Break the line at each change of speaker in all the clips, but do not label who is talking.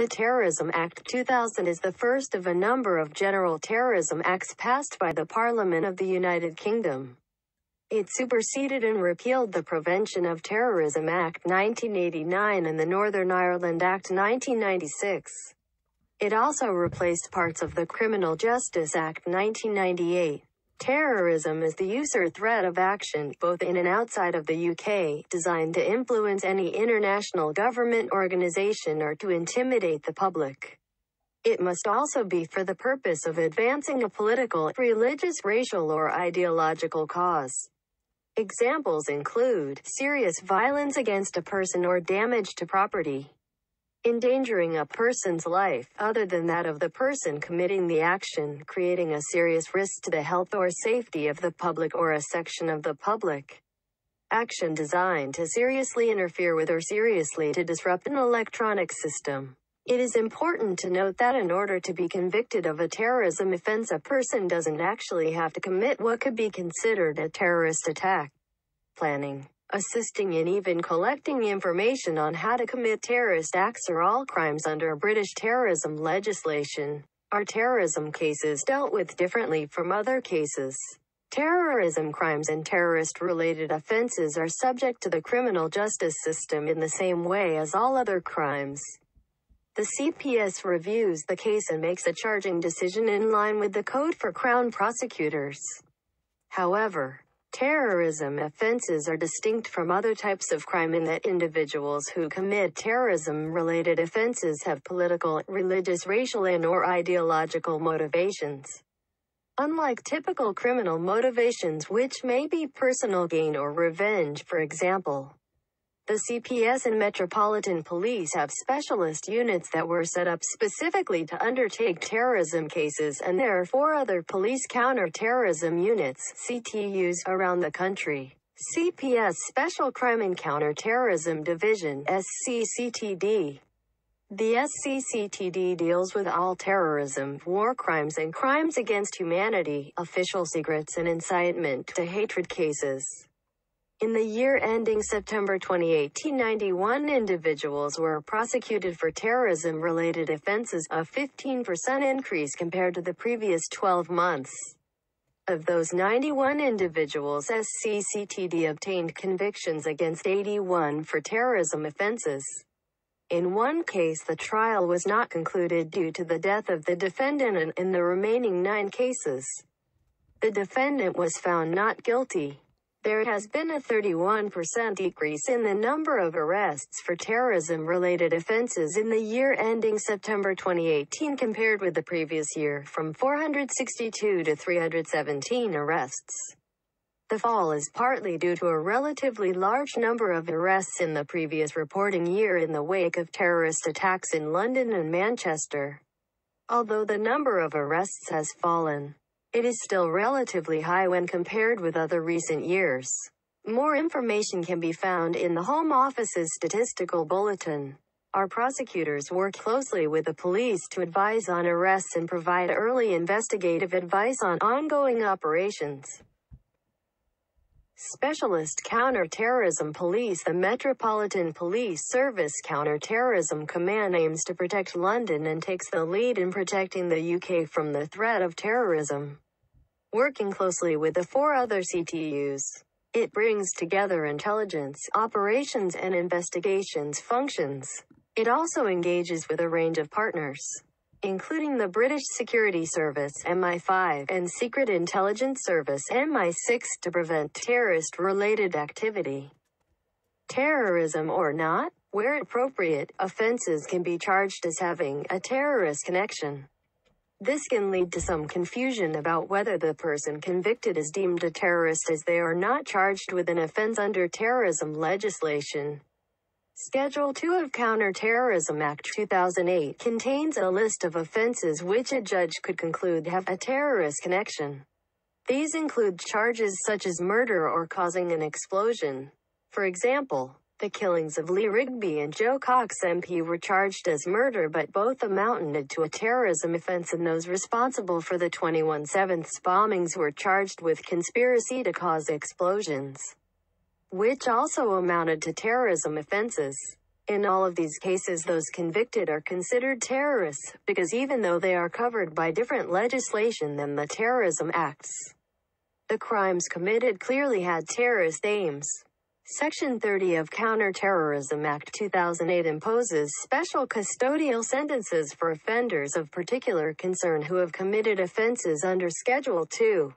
The Terrorism Act 2000 is the first of a number of general terrorism acts passed by the Parliament of the United Kingdom. It superseded and repealed the Prevention of Terrorism Act 1989 and the Northern Ireland Act 1996. It also replaced parts of the Criminal Justice Act 1998. Terrorism is the use or threat of action, both in and outside of the UK, designed to influence any international government organization or to intimidate the public. It must also be for the purpose of advancing a political, religious, racial or ideological cause. Examples include serious violence against a person or damage to property endangering a person's life, other than that of the person committing the action, creating a serious risk to the health or safety of the public or a section of the public. Action designed to seriously interfere with or seriously to disrupt an electronic system. It is important to note that in order to be convicted of a terrorism offense a person doesn't actually have to commit what could be considered a terrorist attack. Planning assisting in even collecting information on how to commit terrorist acts or all crimes under British terrorism legislation. Are terrorism cases dealt with differently from other cases? Terrorism crimes and terrorist-related offenses are subject to the criminal justice system in the same way as all other crimes. The CPS reviews the case and makes a charging decision in line with the Code for Crown Prosecutors. However, Terrorism offenses are distinct from other types of crime in that individuals who commit terrorism-related offenses have political, religious, racial and or ideological motivations. Unlike typical criminal motivations which may be personal gain or revenge for example, the CPS and Metropolitan Police have specialist units that were set up specifically to undertake terrorism cases and there are four other police counter-terrorism units, CTUs, around the country. CPS Special Crime and Counterterrorism Division, SCCTD. The SCCTD deals with all terrorism, war crimes and crimes against humanity, official secrets and incitement to hatred cases. In the year ending September 2018, 91 individuals were prosecuted for terrorism-related offenses, a 15% increase compared to the previous 12 months. Of those 91 individuals SCCTD obtained convictions against 81 for terrorism offenses. In one case the trial was not concluded due to the death of the defendant and in the remaining nine cases, the defendant was found not guilty. There has been a 31% decrease in the number of arrests for terrorism-related offenses in the year ending September 2018 compared with the previous year, from 462 to 317 arrests. The fall is partly due to a relatively large number of arrests in the previous reporting year in the wake of terrorist attacks in London and Manchester. Although the number of arrests has fallen, it is still relatively high when compared with other recent years. More information can be found in the Home Office's statistical bulletin. Our prosecutors work closely with the police to advise on arrests and provide early investigative advice on ongoing operations. Specialist Counterterrorism Police The Metropolitan Police Service Counterterrorism Command aims to protect London and takes the lead in protecting the UK from the threat of terrorism. Working closely with the four other CTUs, it brings together intelligence, operations and investigations functions. It also engages with a range of partners including the British Security Service MI5 and Secret Intelligence Service MI6 to prevent terrorist-related activity. Terrorism or not, where appropriate, offenses can be charged as having a terrorist connection. This can lead to some confusion about whether the person convicted is deemed a terrorist as they are not charged with an offense under terrorism legislation. Schedule 2 of Counterterrorism Act 2008 contains a list of offenses which a judge could conclude have a terrorist connection. These include charges such as murder or causing an explosion. For example, the killings of Lee Rigby and Joe Cox MP were charged as murder but both amounted to a terrorism offense and those responsible for the 21/7 bombings were charged with conspiracy to cause explosions which also amounted to terrorism offenses. In all of these cases those convicted are considered terrorists, because even though they are covered by different legislation than the terrorism acts, the crimes committed clearly had terrorist aims. Section 30 of Counterterrorism Act 2008 imposes special custodial sentences for offenders of particular concern who have committed offenses under Schedule 2.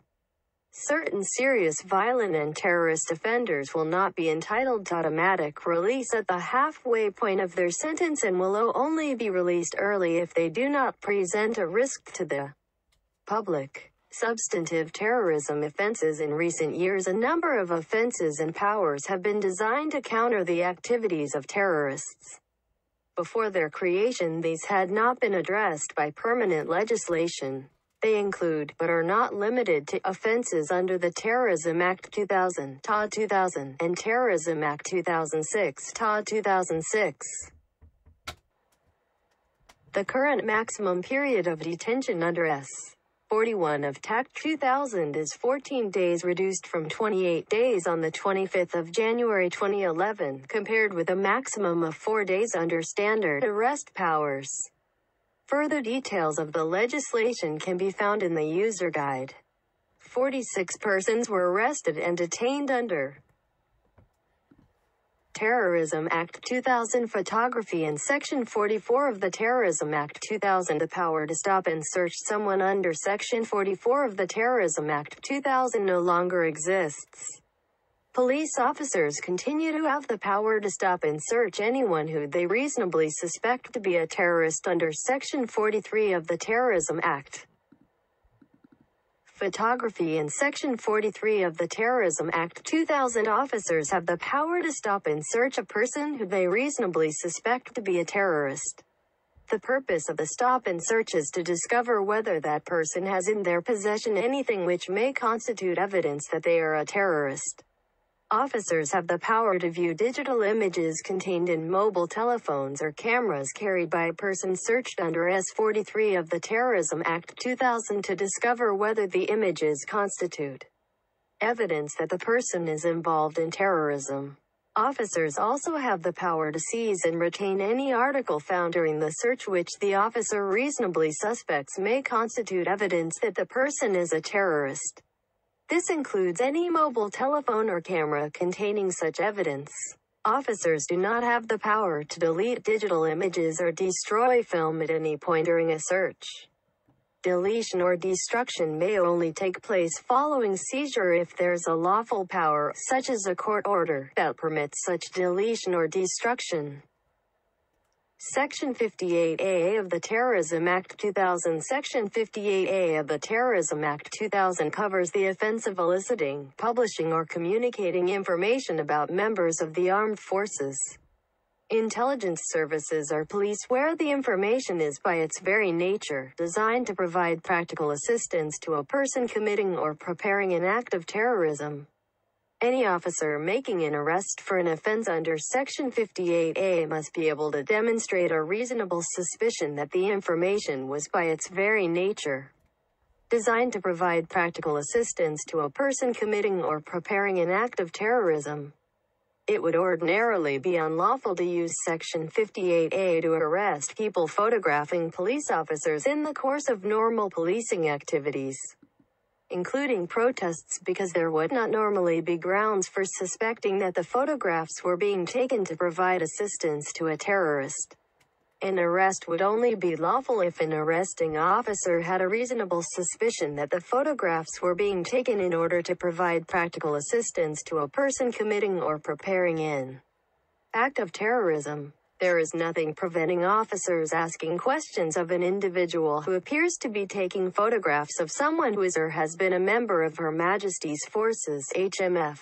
Certain serious violent and terrorist offenders will not be entitled to automatic release at the halfway point of their sentence and will only be released early if they do not present a risk to the public. Substantive terrorism offenses In recent years a number of offenses and powers have been designed to counter the activities of terrorists. Before their creation these had not been addressed by permanent legislation. They include, but are not limited to, offenses under the Terrorism Act 2000, TA 2000, and Terrorism Act 2006, TA 2006. The current maximum period of detention under S. 41 of TAC 2000 is 14 days reduced from 28 days on the 25th of January 2011, compared with a maximum of 4 days under standard arrest powers. Further details of the legislation can be found in the user guide. 46 persons were arrested and detained under Terrorism Act 2000 Photography and Section 44 of the Terrorism Act 2000 The power to stop and search someone under Section 44 of the Terrorism Act 2000 no longer exists. Police officers continue to have the power to stop and search anyone who they reasonably suspect to be a terrorist under Section 43 of the Terrorism Act. Photography in Section 43 of the Terrorism Act 2000 officers have the power to stop and search a person who they reasonably suspect to be a terrorist. The purpose of the stop and search is to discover whether that person has in their possession anything which may constitute evidence that they are a terrorist. Officers have the power to view digital images contained in mobile telephones or cameras carried by a person searched under S43 of the Terrorism Act 2000 to discover whether the images constitute evidence that the person is involved in terrorism. Officers also have the power to seize and retain any article found during the search which the officer reasonably suspects may constitute evidence that the person is a terrorist. This includes any mobile telephone or camera containing such evidence. Officers do not have the power to delete digital images or destroy film at any point during a search. Deletion or destruction may only take place following seizure if there's a lawful power, such as a court order, that permits such deletion or destruction. Section 58A of the Terrorism Act 2000 Section 58A of the Terrorism Act 2000 covers the offense of eliciting, publishing or communicating information about members of the armed forces, intelligence services or police where the information is by its very nature designed to provide practical assistance to a person committing or preparing an act of terrorism. Any officer making an arrest for an offense under Section 58A must be able to demonstrate a reasonable suspicion that the information was by its very nature designed to provide practical assistance to a person committing or preparing an act of terrorism. It would ordinarily be unlawful to use Section 58A to arrest people photographing police officers in the course of normal policing activities including protests because there would not normally be grounds for suspecting that the photographs were being taken to provide assistance to a terrorist. An arrest would only be lawful if an arresting officer had a reasonable suspicion that the photographs were being taken in order to provide practical assistance to a person committing or preparing an act of terrorism. There is nothing preventing officers asking questions of an individual who appears to be taking photographs of someone who is or has been a member of Her Majesty's Forces HMF,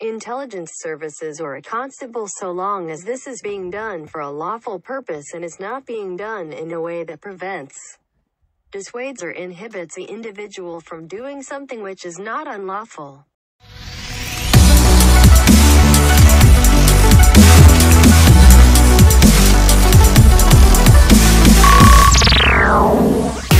intelligence services or a constable so long as this is being done for a lawful purpose and is not being done in a way that prevents, dissuades or inhibits the individual from doing something which is not unlawful. Wow.